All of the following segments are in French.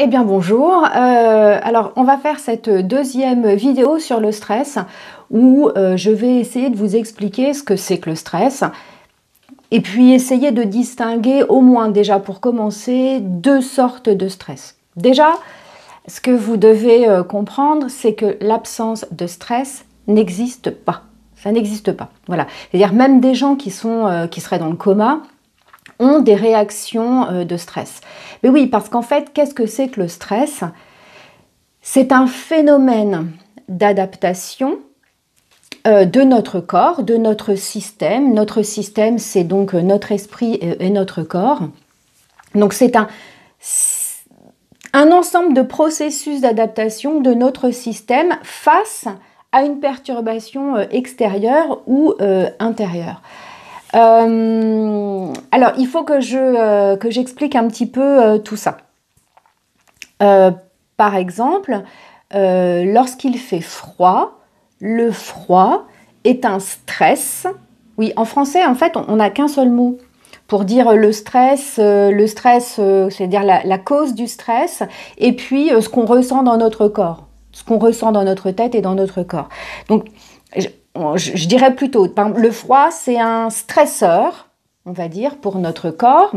Eh bien bonjour, euh, alors on va faire cette deuxième vidéo sur le stress où euh, je vais essayer de vous expliquer ce que c'est que le stress et puis essayer de distinguer au moins déjà pour commencer deux sortes de stress. Déjà, ce que vous devez euh, comprendre c'est que l'absence de stress n'existe pas. Ça n'existe pas. Voilà. C'est-à-dire même des gens qui, sont, qui seraient dans le coma, ont des réactions euh, de stress. Mais oui, parce qu'en fait, qu'est-ce que c'est que le stress C'est un phénomène d'adaptation euh, de notre corps, de notre système. Notre système, c'est donc euh, notre esprit et notre corps. Donc c'est un, un ensemble de processus d'adaptation de notre système face à une perturbation extérieure ou intérieure. Euh, alors, il faut que je euh, que j'explique un petit peu euh, tout ça. par exemple, lorsqu'il fait froid, le froid est un stress. Oui, en français, en fait, on n'a qu'un seul mot pour dire le stress, le stress, c'est-à-dire la, la, cause du stress, et puis ce qu'on ressent dans notre corps, ce qu'on ressent dans notre tête et dans notre corps. Donc, je, dirais plutôt, le froid, c'est un stresseur, on va dire, pour notre corps.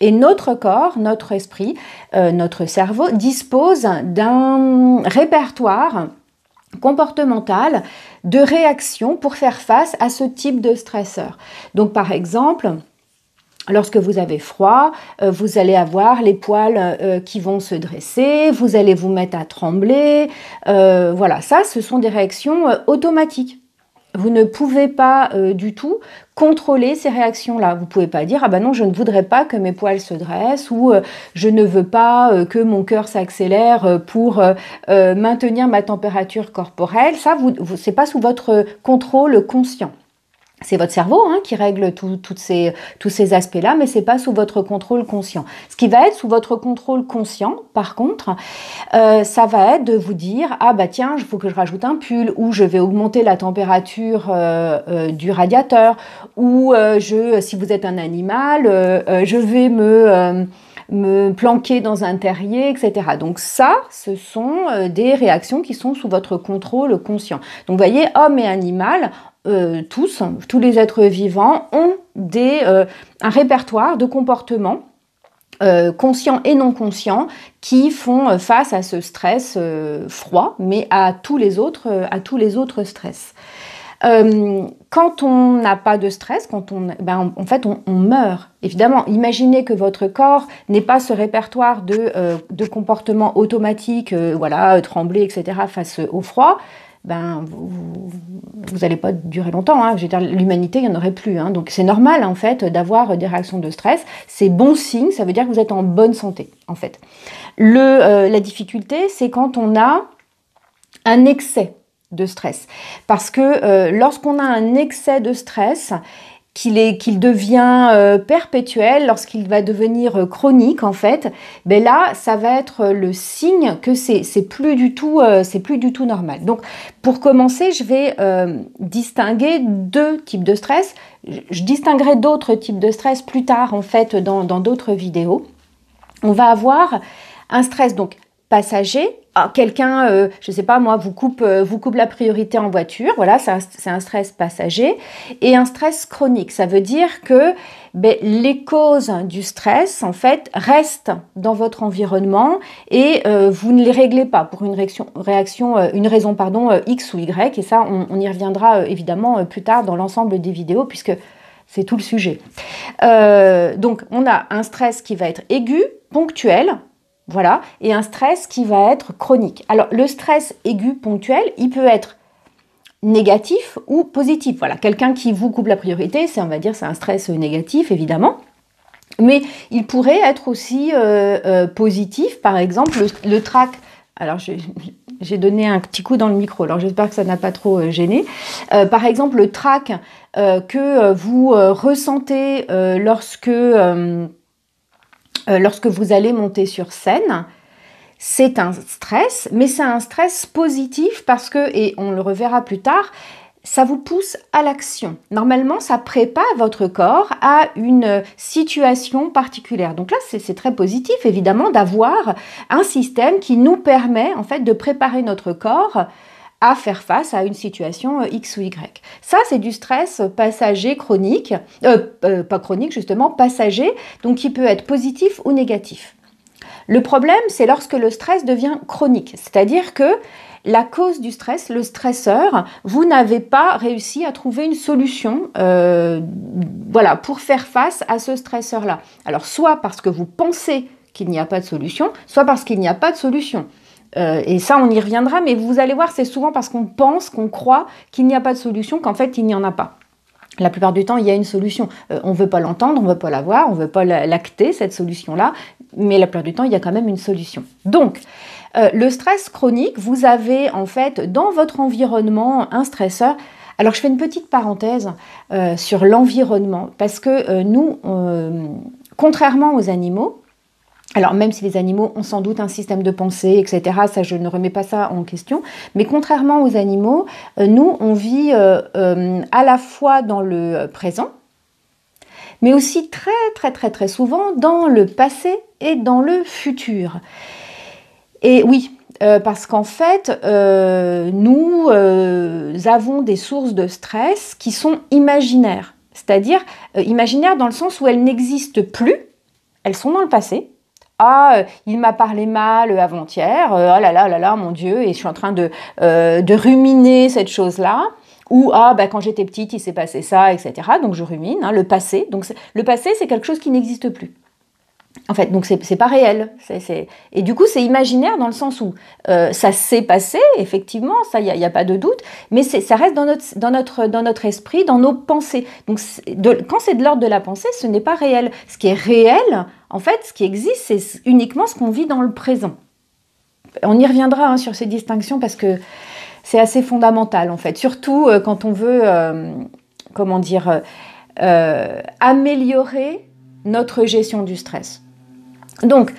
Et notre corps, notre esprit, euh, notre cerveau dispose d'un répertoire comportemental de réactions pour faire face à ce type de stresseur. Donc par exemple, Lorsque vous avez froid, euh, vous allez avoir les poils euh, qui vont se dresser, vous allez vous mettre à trembler. voilà, ça, ce sont des réactions automatiques. Vous ne pouvez pas euh, du tout contrôler ces réactions-là. Vous ne pouvez pas dire ah ben non je ne voudrais pas que mes poils se dressent ou euh, je ne veux pas euh, que mon cœur s'accélère pour maintenir ma température corporelle. Ça, c'est pas sous votre contrôle conscient c'est votre cerveau hein, qui règle ces, tous ces aspects-là, mais c'est pas sous votre contrôle conscient. Ce qui va être sous votre contrôle conscient, par contre, euh, ça va être de vous dire ah bah tiens, je faut que je rajoute un pull, ou je vais augmenter la température euh, euh, du radiateur, ou je, si vous êtes un animal, je vais me me planquer dans un terrier, etc. Donc ça, ce sont des réactions qui sont sous votre contrôle conscient. Donc vous voyez, homme et animal, euh, tous, tous les êtres vivants, ont des, euh, un répertoire de comportements euh, conscients et non conscients qui font face à ce stress froid, mais à tous les autres, à tous les autres stress. quand on n'a pas de stress, quand on, ben, en fait, on, meurt. Évidemment, imaginez que votre corps n'ait pas ce répertoire de, de comportements automatiques, voilà, trembler, etc., face au froid ben, vous n'allez pas durer longtemps. Hein. l'humanité, il n'y en aurait plus. Hein. Donc c'est normal, en fait, d'avoir des réactions de stress. C'est bon signe, ça veut dire que vous êtes en bonne santé, en fait. Le, euh, la difficulté, c'est quand on a un excès de stress. Parce que euh, lorsqu'on a un excès de stress, qu'il devient euh, perpétuel, lorsqu'il va devenir euh, chronique en fait, ben là ça va être euh, le signe que c'est plus du tout c'est plus du tout normal. Donc pour commencer, je vais distinguer deux types de stress. Je, je distinguerai d'autres types de stress plus tard en fait dans d'autres vidéos. On va avoir un stress donc passager ah, quelqu'un, euh, je ne sais pas moi, vous coupe, euh, vous coupe la priorité en voiture, voilà, c'est un, stress passager, et un stress chronique. Ça veut dire que ben, les causes du stress, en fait, restent dans votre environnement et euh, vous ne les réglez pas pour une réaction, une raison pardon, X ou Y, et ça, on y reviendra évidemment plus tard dans l'ensemble des vidéos, puisque c'est tout le sujet. donc, on a un stress qui va être aigu, ponctuel, voilà, et un stress qui va être chronique. Alors le stress aigu ponctuel, il peut être négatif ou positif. Voilà, quelqu'un qui vous coupe la priorité, c'est on va dire c'est un stress négatif évidemment. Mais il pourrait être aussi euh, euh, positif, par exemple le, trac. Alors j'ai donné un petit coup dans le micro, alors j'espère que ça n'a pas trop euh, gêné. par exemple le trac que vous ressentez lorsque euh, lorsque vous allez monter sur scène. C'est un stress, mais c'est un stress positif parce que, et on le reverra plus tard, ça vous pousse à l'action. Normalement, ça prépare votre corps à une situation particulière. Donc là, c'est très positif, évidemment, d'avoir un système qui nous permet, en fait, de préparer notre corps à faire face à une situation euh, X ou Y. Ça, c'est du stress passager chronique, euh, euh, pas chronique justement, passager, donc qui peut être positif ou négatif. Le problème, c'est lorsque le stress devient chronique, c'est-à-dire que la cause du stress, le stresseur, vous n'avez pas réussi à trouver une solution voilà, pour faire face à ce stresseur-là. Alors, soit parce que vous pensez qu'il n'y a pas de solution, soit parce qu'il n'y a pas de solution. Euh, et ça, on y reviendra, mais vous allez voir, c'est souvent parce qu'on pense, qu'on croit qu'il n'y a pas de solution, qu'en fait, il n'y en a pas. La plupart du temps, il y a une solution. Euh, on ne veut pas l'entendre, on ne veut pas la voir, on ne veut pas l'acter, cette solution-là, mais la plupart du temps, il y a quand même une solution. Donc, euh, le stress chronique, vous avez en fait dans votre environnement un stresseur. Alors, je fais une petite parenthèse sur l'environnement, parce que nous, contrairement aux animaux, alors même si les animaux ont sans doute un système de pensée, etc., ça je ne remets pas ça en question, mais contrairement aux animaux, euh, nous on vit euh, euh, à la fois dans le présent, mais aussi très très très très souvent dans le passé et dans le futur. Et oui, parce qu'en fait, nous avons des sources de stress qui sont imaginaires, c'est-à-dire imaginaires dans le sens où elles n'existent plus, elles sont dans le passé, ah, euh, il m'a parlé mal euh, avant-hier, euh, oh là là oh là là, mon Dieu, et je suis en train de, de ruminer cette chose-là. Ou ah bah, quand j'étais petite il s'est passé ça, etc. Donc je rumine hein, le passé. Donc le passé c'est quelque chose qui n'existe plus. En fait, donc c'est pas réel. Et du coup, c'est imaginaire dans le sens où euh, ça s'est passé, effectivement, ça, il n'y a, pas de doute, mais ça reste dans notre, dans, notre, dans notre esprit, dans nos pensées. Donc quand c'est de l'ordre de la pensée, ce n'est pas réel. Ce qui est réel, en fait, ce qui existe, c'est uniquement ce qu'on vit dans le présent. On y reviendra hein, sur ces distinctions parce que c'est assez fondamental, en fait. Surtout euh, quand on veut, euh, comment dire, améliorer notre gestion du stress. Donc,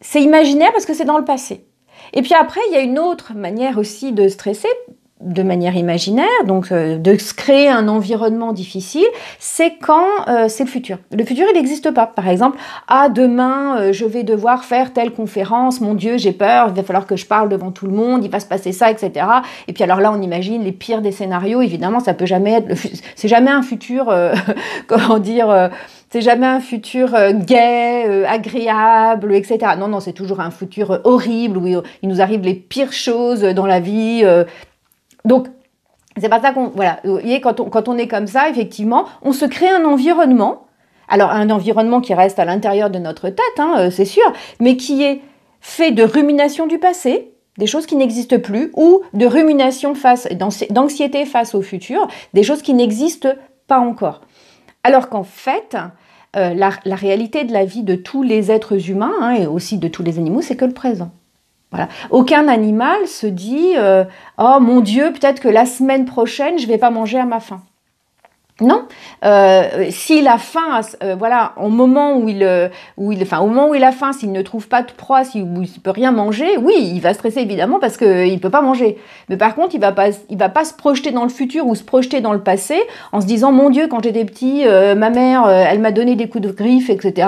c'est imaginaire parce que c'est dans le passé. Et puis après, il y a une autre manière aussi de stresser, de manière imaginaire, donc euh, de se créer un environnement difficile, c'est quand euh, c'est le futur. Le futur, il n'existe pas. Par exemple, ah demain, euh, je vais devoir faire telle conférence, mon Dieu, j'ai peur, il va falloir que je parle devant tout le monde, il va se passer ça, etc. Et puis alors là, on imagine les pires des scénarios. Évidemment, ça peut jamais être, c'est jamais un futur, comment dire c'est jamais un futur gay, euh, gai, euh, agréable, etc. Non, non, c'est toujours un futur euh, horrible où il nous arrive les pires choses dans la vie. Donc, c'est pas ça qu'on. Voilà. Vous voyez, quand on, quand on est comme ça, effectivement, on se crée un environnement. Alors, un environnement qui reste à l'intérieur de notre tête, hein, c'est sûr, mais qui est fait de rumination du passé, des choses qui n'existent plus, ou de rumination face, d'anxiété face au futur, des choses qui n'existent pas encore. Alors qu'en fait, euh, la, réalité de la vie de tous les êtres humains hein, et aussi de tous les animaux, c'est que le présent. Voilà. Aucun animal se dit euh, Oh mon Dieu, peut-être que la semaine prochaine, je ne vais pas manger à ma faim. Non, euh, s'il a faim, euh, voilà, au moment où il, euh, où il, enfin, au moment où il a faim, s'il ne trouve pas de proie, s'il ne peut rien manger, oui, il va stresser évidemment parce qu'il euh, il ne peut pas manger. Mais par contre, il va pas, il va pas se projeter dans le futur ou se projeter dans le passé en se disant, mon Dieu, quand j'étais petit, ma mère, elle m'a donné des coups de griffe, etc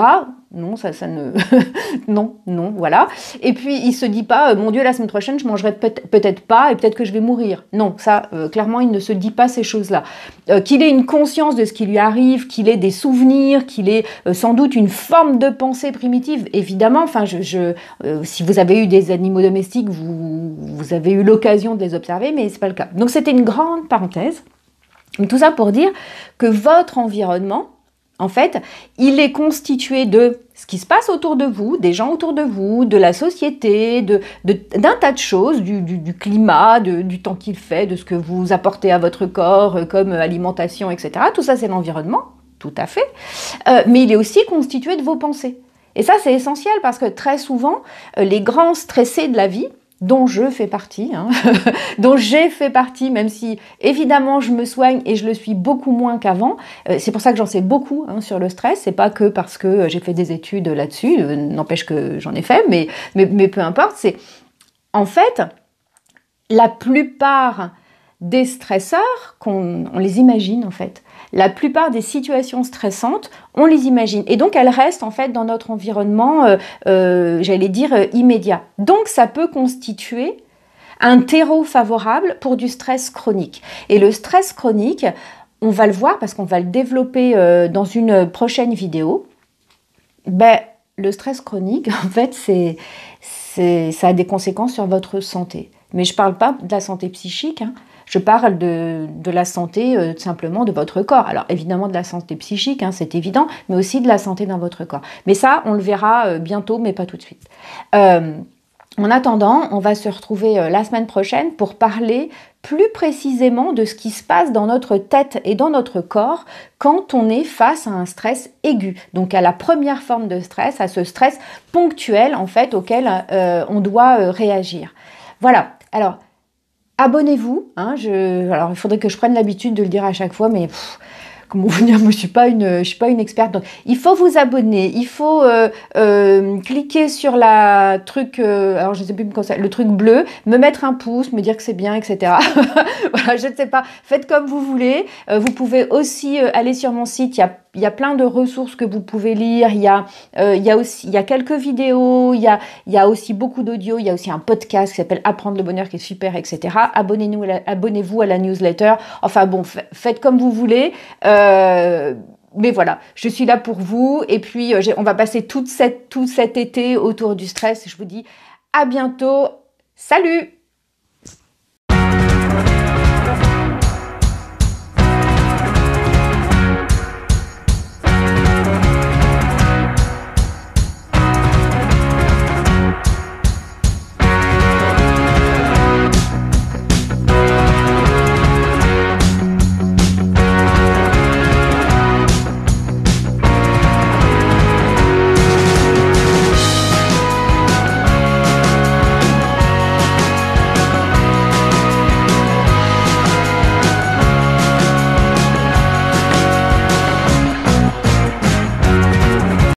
non, ça, ça ne. non, non, voilà. Et puis il se dit pas, euh, mon Dieu, la semaine prochaine, je mangerai peut-être pas et peut-être que je vais mourir. Non, ça, euh, clairement, il ne se dit pas ces choses-là. Euh, qu'il ait une conscience de ce qui lui arrive, qu'il ait des souvenirs, qu'il ait sans doute une forme de pensée primitive, évidemment. Enfin, je, si vous avez eu des animaux domestiques, vous, vous avez eu l'occasion de les observer, mais c'est pas le cas. Donc c'était une grande parenthèse. Tout ça pour dire que votre environnement, en fait, il est constitué de ce qui se passe autour de vous, des gens autour de vous, de la société, d'un de, tas de choses, du, climat, du temps qu'il fait, de ce que vous apportez à votre corps euh, comme alimentation, etc. Tout ça, c'est l'environnement, tout à fait. Euh, mais il est aussi constitué de vos pensées. Et ça, c'est essentiel parce que très souvent, euh, les grands stressés de la vie, dont je fais partie, hein, dont j'ai fait partie, même si évidemment je me soigne et je le suis beaucoup moins qu'avant. Euh, c'est pour ça que j'en sais beaucoup hein, sur le stress. C'est pas que parce que euh, j'ai fait des études là-dessus, euh, n'empêche que j'en ai fait, mais, peu importe. C'est en fait la plupart des stresseurs qu'on on les imagine en fait la plupart des situations stressantes, on les imagine. Et donc elles restent en fait dans notre environnement, euh, euh, j'allais dire, euh, immédiat. Donc ça peut constituer un terreau favorable pour du stress chronique. Et le stress chronique, on va le voir parce qu'on va le développer dans une prochaine vidéo. Ben, le stress chronique, en fait, c'est, ça a des conséquences sur votre santé. Mais je ne parle pas de la santé psychique, hein. je parle de, la santé euh, simplement de votre corps. Alors évidemment de la santé psychique, hein, c'est évident, mais aussi de la santé dans votre corps. Mais ça, on le verra euh, bientôt, mais pas tout de suite. Euh, en attendant, on va se retrouver la semaine prochaine pour parler plus précisément de ce qui se passe dans notre tête et dans notre corps quand on est face à un stress aigu. Donc à la première forme de stress, à ce stress ponctuel en fait auquel on doit réagir. Voilà, alors, abonnez-vous. Hein, alors, il faudrait que je prenne l'habitude de le dire à chaque fois, mais comment vous dire, moi je suis pas une, suis pas une experte. Donc, il faut vous abonner, il faut euh, euh, cliquer sur la truc, euh, alors je sais plus comment le truc bleu, me mettre un pouce, me dire que c'est bien, etc. voilà, je ne sais pas. Faites comme vous voulez. vous pouvez aussi aller sur mon site. Il y a il y a plein de ressources que vous pouvez lire. Il y a, euh, il y a aussi il y a quelques vidéos, il y a, il y a aussi beaucoup d'audio. Il y a aussi un podcast qui s'appelle Apprendre le bonheur qui est super, etc. Abonnez-nous, abonnez-vous à la newsletter. Enfin bon, faites comme vous voulez. Euh, mais voilà, je suis là pour vous. Et puis, euh, on va passer toute cette, tout cet été autour du stress. Je vous dis à bientôt. Salut